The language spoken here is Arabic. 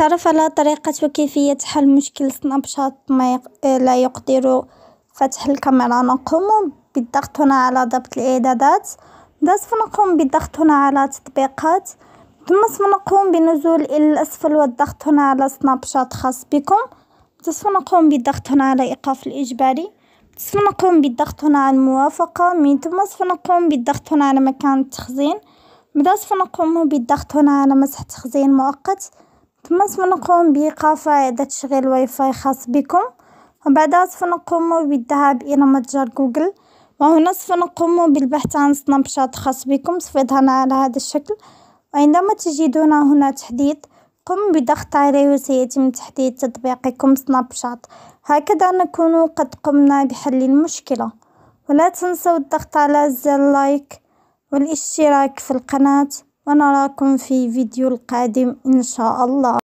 تعرف على طريقة وكيفية حل مشكل سناب شات ما لا يقدر فتح الكاميرا نقوم بالضغط هنا على ضبط الاعدادات ضغط نقوم بالضغط هنا على تطبيقات ثم سوف نقوم بنزول الى الاسفل والضغط هنا على سناب شات خاص بكم سوف نقوم بالضغط هنا على ايقاف الاجباري سوف نقوم بالضغط هنا على الموافقة من ثم سوف نقوم بالضغط هنا على مكان التخزين بعد سوف نقوم بالضغط هنا على مسح تخزين مؤقت ثم سنقوم نقوم إعادة تشغيل واي فاي خاص بكم وبعدها سوف نقوم بالذهاب الى متجر جوجل وهنا سوف نقوم بالبحث عن سناب شات خاص بكم سوف يظهر على هذا الشكل وعندما تجدون هنا تحديد قم بضغط عليه وسيتم تحديد تطبيقكم سناب شات هكذا نكون قد قمنا بحل المشكلة ولا تنسوا الضغط على زر لايك والاشتراك في القناة ونراكم في فيديو القادم إن شاء الله